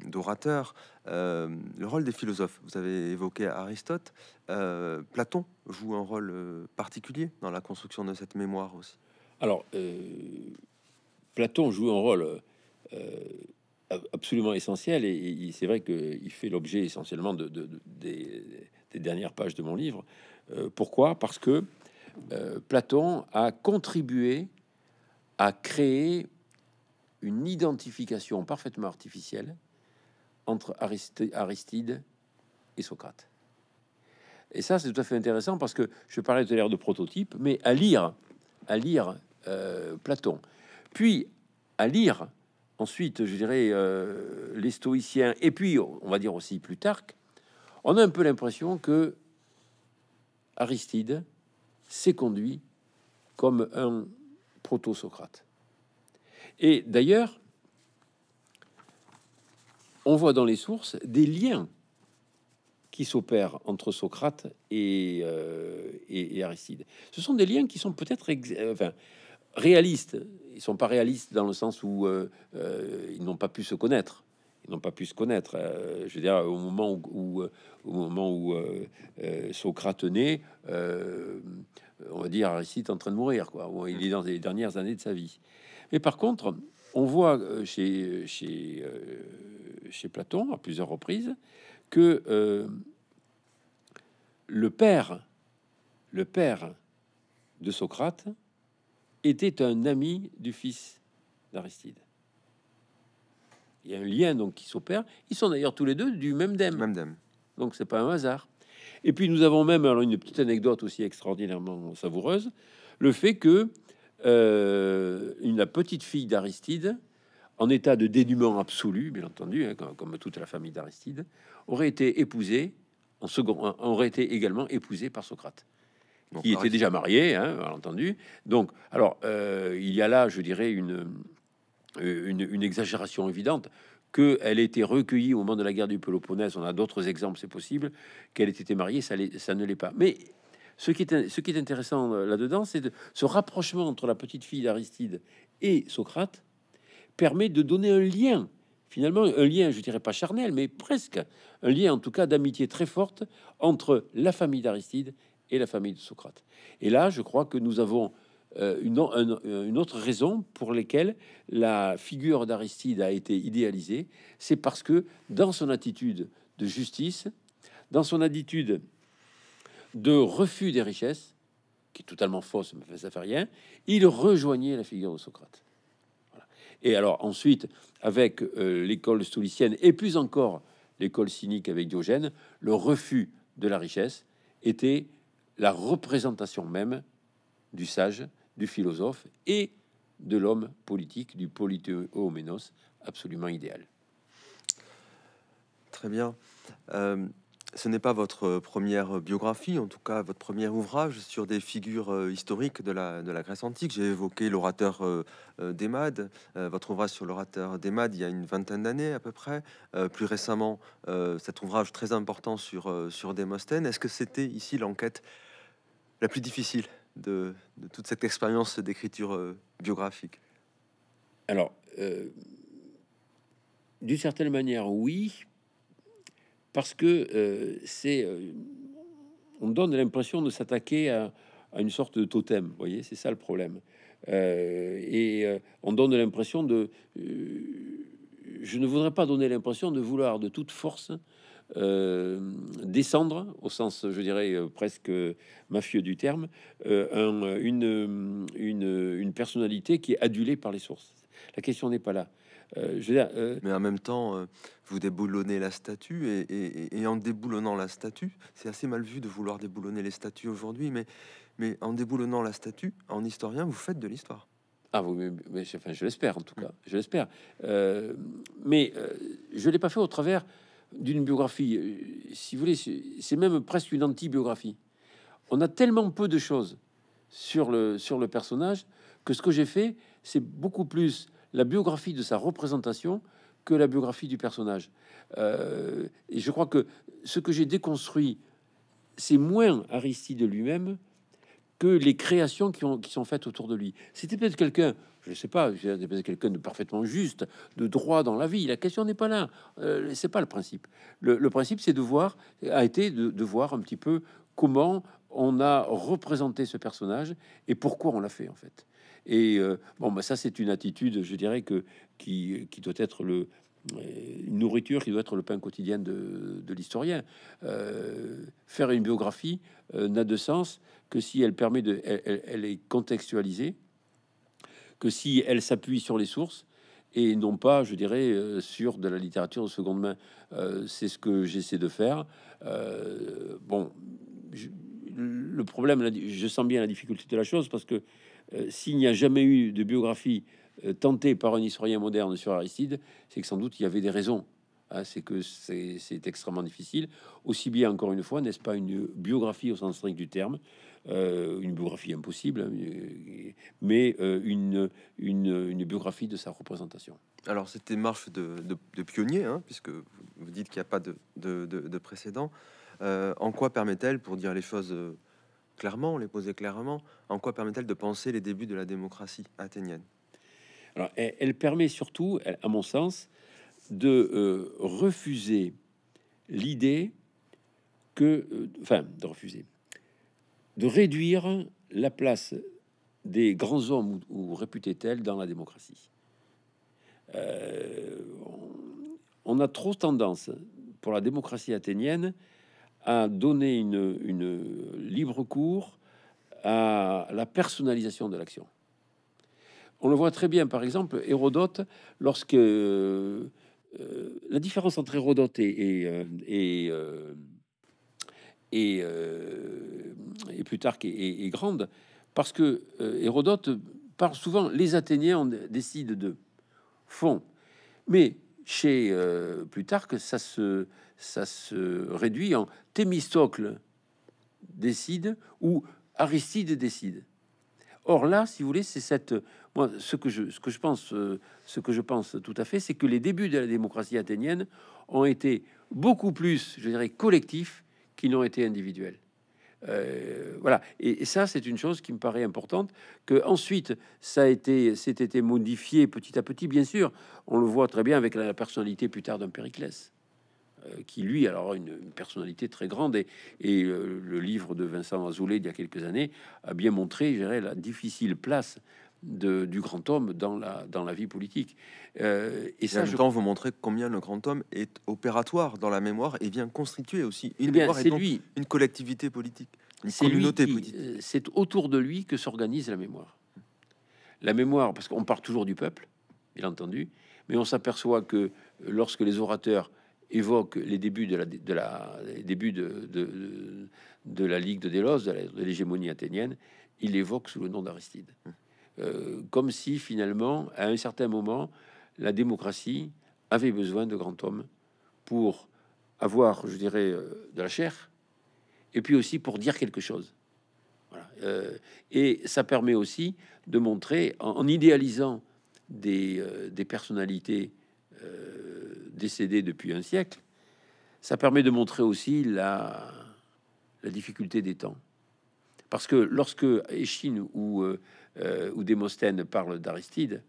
d'orateur, euh, le rôle des philosophes. Vous avez évoqué Aristote. Euh, Platon joue un rôle euh, particulier dans la construction de cette mémoire aussi. Alors, Platon joue un rôle absolument essentiel et, c'est vrai qu'il fait l'objet essentiellement des, dernières pages de mon livre. pourquoi Parce que Platon a contribué à créer une identification parfaitement artificielle entre Aristide et Socrate. Et ça, c'est tout à fait intéressant parce que je parlais de l'air de prototype, mais à lire, à lire euh, Platon, puis à lire ensuite, je dirais, euh, les stoïciens, et puis on va dire aussi Plutarque, on a un peu l'impression que Aristide s'est conduit comme un proto-Socrate. Et d'ailleurs, on voit dans les sources des liens qui s'opèrent entre Socrate et, euh, Aristide. Ce sont des liens qui sont peut-être euh, enfin, réalistes. Ils ne sont pas réalistes dans le sens où euh, ils n'ont pas pu se connaître. Ils n'ont pas pu se connaître. je veux dire, au moment où, au moment Socrate naît, on va dire Aristide est en train de mourir. Quoi. Il est dans les dernières années de sa vie. Mais par contre, on voit euh, chez, chez, euh, chez Platon à plusieurs reprises que euh, le père, le père de Socrate était un ami du fils d'Aristide. Il y a un lien donc qui s'opère. Ils sont d'ailleurs tous les deux du même dème. Même dème. Donc c'est pas un hasard. Et puis nous avons même alors une petite anecdote aussi extraordinairement savoureuse, le fait que euh, une petite fille d'Aristide, en état de dénuement absolu, bien entendu, hein, comme, toute la famille d'Aristide, aurait été épousée en second, aurait été également épousée par Socrate, Donc, qui était déjà marié, hein, bien entendu. Donc, alors, euh, il y a là, je dirais, une, euh, une, exagération évidente qu'elle été recueillie au moment de la guerre du Péloponnèse. On a d'autres exemples, c'est possible, qu'elle ait été mariée, ça, ça ne l'est pas. Mais ce qui est, ce qui est intéressant euh, là-dedans, c'est ce rapprochement entre la petite fille d'Aristide et Socrate permet de donner un lien, finalement, un lien, je dirais pas charnel, mais presque, un lien en tout cas d'amitié très forte entre la famille d'Aristide et la famille de Socrate. Et là, je crois que nous avons euh, une, une, autre raison pour laquelle la figure d'Aristide a été idéalisée, c'est parce que dans son attitude de justice, dans son attitude de refus des richesses, qui est totalement fausse, mais ça fait rien, il rejoignait la figure de Socrate. Et alors ensuite, avec euh, l'école stoulicienne et plus encore l'école cynique avec Diogène, le refus de la richesse était la représentation même du sage, du philosophe et de l'homme politique, du politéoménos absolument idéal. Très bien. Euh, ce n'est pas votre euh, première euh, biographie, en tout cas votre premier ouvrage sur des figures euh, historiques de la, Grèce antique. J'ai évoqué l'orateur d'Emade, votre ouvrage sur l'orateur d'Emade il y a une vingtaine d'années à peu près. plus récemment, cet ouvrage très important sur, sur Démosthène. Est-ce que c'était ici l'enquête la plus difficile de, toute cette expérience d'écriture biographique Alors, d'une certaine manière, oui, parce que euh, c'est, euh, on donne l'impression de s'attaquer à, une sorte de totem. Vous voyez, c'est ça le problème. Euh, et on donne l'impression de, je ne voudrais pas donner l'impression de vouloir de toute force descendre, au sens, je dirais presque mafieux du terme, une, une, une personnalité qui est adulée par les sources. La question n'est pas là. Euh, euh, mais en même temps, euh, vous déboulonnez la statue et, en déboulonnant la statue, c'est assez mal vu de vouloir déboulonner les statues aujourd'hui, mais, mais en déboulonnant la statue, en historien, vous faites de l'histoire. Ah, vous, mais, enfin, je l'espère en tout cas, je l'espère. mais je je l'ai pas fait au travers d'une biographie. Si vous voulez, c'est même presque une anti-biographie. On a tellement peu de choses sur le, sur le personnage que ce que j'ai fait, c'est beaucoup plus la biographie de sa représentation que la biographie du personnage. Euh, et je crois que ce que j'ai déconstruit, c'est moins Aristide lui-même que les créations qui, ont, qui, sont faites autour de lui. C'était peut-être quelqu'un, je ne sais pas, quelqu'un de parfaitement juste, de droit dans la vie. La question n'est pas là. Euh, c'est pas le principe. Le, principe, c'est de voir, a été de, voir un petit peu comment on a représenté ce personnage et pourquoi on l'a fait en fait. Et euh, bon, bah, ça, c'est une attitude, je dirais, que, qui, doit être le, euh, nourriture qui doit être le pain quotidien de, l'historien. Euh, faire une biographie n'a de sens que si elle permet de, elle, est contextualisée, que si elle s'appuie sur les sources et non pas, je dirais, sur de la littérature de seconde main. C'est ce que j'essaie de faire. bon, le problème, je sens bien la difficulté de la chose parce que euh, s'il n'y a jamais eu de biographie euh, tentée par un historien moderne sur Aristide, c'est que sans doute il y avait des raisons. Hein, c'est que c'est extrêmement difficile. Aussi bien, encore une fois, n'est-ce pas une biographie au sens strict du terme, euh, une biographie impossible, hein, mais une, une, biographie de sa représentation. Alors, cette démarche de, pionnier, hein, puisque vous dites qu'il n'y a pas de, de précédent, en quoi permet-elle, pour dire les choses clairement, on les posait clairement. En quoi permet-elle de penser les débuts de la démocratie athénienne Alors, elle, permet surtout, à mon sens, de euh, refuser l'idée que, euh, enfin, de refuser, de réduire la place des grands hommes ou, réputés tels dans la démocratie. Euh, on, on a trop tendance pour la démocratie athénienne à donner une, libre cours à la personnalisation de l'action. On le voit très bien, par exemple, Hérodote, lorsque euh, euh, la différence entre Hérodote et, et, euh, et, et, et Plutarque est, grande, parce que Hérodote parle souvent, les Athéniens décident de fond. Mais chez Plutarque, ça se, ça se réduit en Thémistocle décide ou Aristide décide. Or là, si vous voulez, c'est cette moi ce que je ce que je pense euh, ce que je pense tout à fait, c'est que les débuts de la démocratie athénienne ont été beaucoup plus, je dirais, collectifs qu'ils n'ont été individuels. Euh, voilà, et, ça, c'est une chose qui me paraît importante. Que ensuite, ça a été, c'était modifié petit à petit, bien sûr. On le voit très bien avec la personnalité plus tard d'un Périclès. Euh, qui lui, alors une, personnalité très grande, et, et euh, le livre de Vincent Azoulay il y a quelques années a bien montré, la difficile place de, du grand homme dans la, dans la vie politique. Euh, et, ça, en même temps, vous montrer combien le grand homme est opératoire dans la mémoire et vient constituer aussi une eh mémoire et donc lui, une collectivité politique, politique. C'est autour de lui que s'organise la mémoire. La mémoire, parce qu'on part toujours du peuple, bien entendu, mais on s'aperçoit que lorsque les orateurs évoque les débuts de la, de de, de, la Ligue de Délos, de l'hégémonie athénienne, il évoque sous le nom d'Aristide. Hum. Euh, comme si finalement, à un certain moment, la démocratie avait besoin de grands hommes pour avoir, je dirais, euh, de la chair, et puis aussi pour dire quelque chose. Euh, et ça permet aussi de montrer, en, idéalisant des, des personnalités décédé depuis un siècle, ça permet de montrer aussi la, difficulté des temps. Parce que lorsque Échine ou, euh, euh, parlent d'Aristide,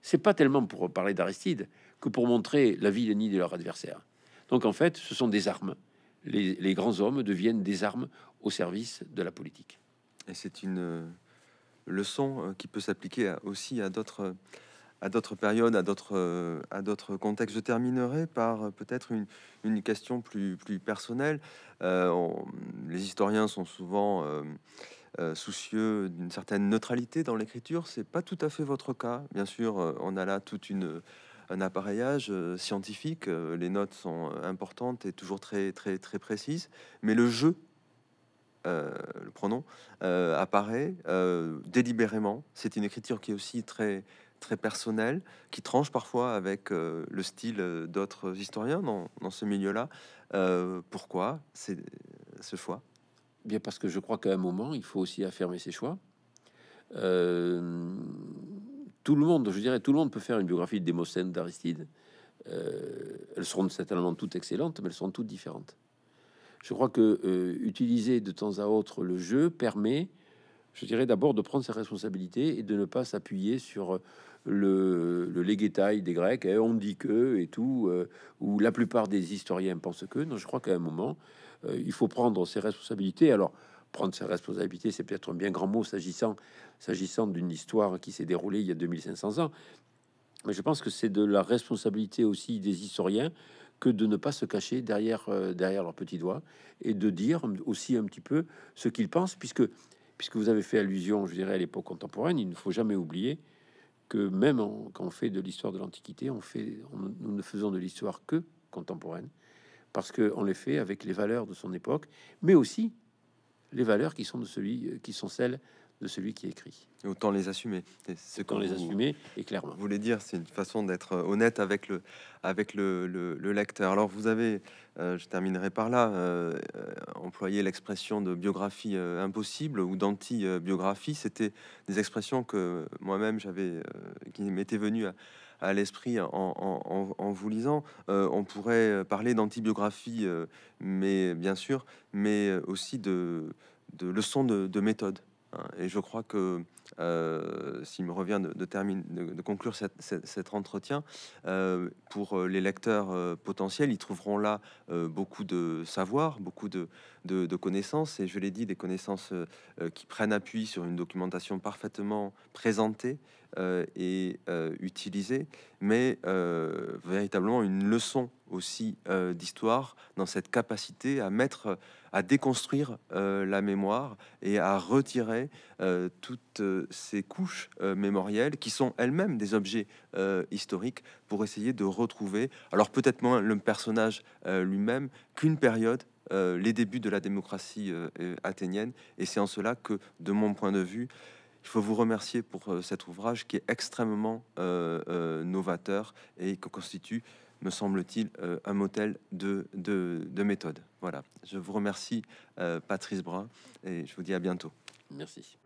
c'est pas tellement pour parler d'Aristide que pour montrer la vie ni de leur adversaire. Donc en fait, ce sont des armes. les grands hommes deviennent des armes au service de la politique. Et c'est une euh, leçon qui peut s'appliquer aussi à d'autres à d'autres périodes, à d'autres, euh, à contextes. Je terminerai par euh, peut-être une, question plus, plus personnelle. Euh, les historiens sont souvent soucieux d'une certaine neutralité dans l'écriture. C'est pas tout à fait votre cas, bien sûr. On a là toute une un appareillage scientifique. Les notes sont importantes et toujours très très très précises. Mais le jeu le pronom, apparaît délibérément. C'est une écriture qui est aussi très, très personnel, qui tranche parfois avec euh, le style euh, d'autres historiens dans, ce milieu-là. Euh, pourquoi c'est ce choix eh Bien parce que je crois qu'à un moment, il faut aussi affirmer ses choix. tout le monde, je dirais, tout le monde peut faire une biographie de Démosthène d'Aristide. elles seront certainement toutes excellentes, mais elles seront toutes différentes. Je crois que utiliser de temps à autre le jeu permet, je dirais, d'abord de prendre ses responsabilités et de ne pas s'appuyer sur le, le des Grecs, hein, on dit que et tout, euh, ou la plupart des historiens pensent que. Non, je crois qu'à un moment, euh, il faut prendre ses responsabilités. Alors, prendre ses responsabilités, c'est peut-être un bien grand mot s'agissant s'agissant d'une histoire qui s'est déroulée il y a 2500 ans. Mais je pense que c'est de la responsabilité aussi des historiens que de ne pas se cacher derrière euh, derrière leurs petits doigts et de dire aussi un petit peu ce qu'ils pensent, puisque puisque vous avez fait allusion, je dirais, à l'époque contemporaine, il ne faut jamais oublier que même quand on fait de l'histoire de l'Antiquité, on fait, nous ne faisons de l'histoire que contemporaine, parce qu'on les fait avec les valeurs de son époque, mais aussi les valeurs qui sont de celui qui sont celles de celui qui écrit. autant les assumer. C'est quand les assumer et clairement. Vous voulez dire, c'est une façon d'être euh, honnête avec le avec le, lecteur. Alors vous avez, euh, je terminerai par là, euh, employé l'expression de biographie impossible ou d'anti-biographie. C'était des expressions que moi-même j'avais, qui m'étaient venues à, l'esprit en, vous lisant. on pourrait parler d'antibiographie, biographie mais bien sûr, mais aussi de, leçons de méthode. Hein, et je crois que, euh, s'il me revient de, de, conclure cet entretien, euh, pour euh, les lecteurs potentiels, ils trouveront là beaucoup de savoir, beaucoup de, de connaissances, et je l'ai dit, des connaissances qui prennent appui sur une documentation parfaitement présentée euh, et euh, utilisé, mais euh, véritablement une leçon aussi d'histoire dans cette capacité à mettre, à déconstruire la mémoire et à retirer toutes ces couches mémorielles qui sont elles-mêmes des objets historiques pour essayer de retrouver, alors peut-être moins le personnage lui-même qu'une période les débuts de la démocratie athénienne. Et c'est en cela que, de mon point de vue, je faut vous remercier pour euh, cet ouvrage qui est extrêmement euh, euh, novateur et qui constitue me semble-t-il, un modèle de, de, méthode. Voilà. Je vous remercie, Patrice Brun, et je vous dis à bientôt. Merci.